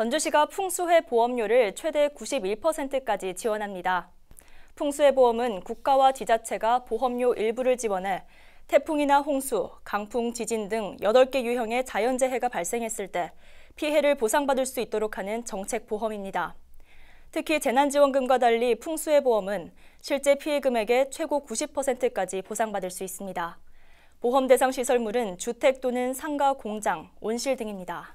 전주시가 풍수해 보험료를 최대 91%까지 지원합니다. 풍수해 보험은 국가와 지자체가 보험료 일부를 지원해 태풍이나 홍수, 강풍, 지진 등 8개 유형의 자연재해가 발생했을 때 피해를 보상받을 수 있도록 하는 정책 보험입니다. 특히 재난지원금과 달리 풍수해 보험은 실제 피해 금액의 최고 90%까지 보상받을 수 있습니다. 보험 대상 시설물은 주택 또는 상가, 공장, 온실 등입니다.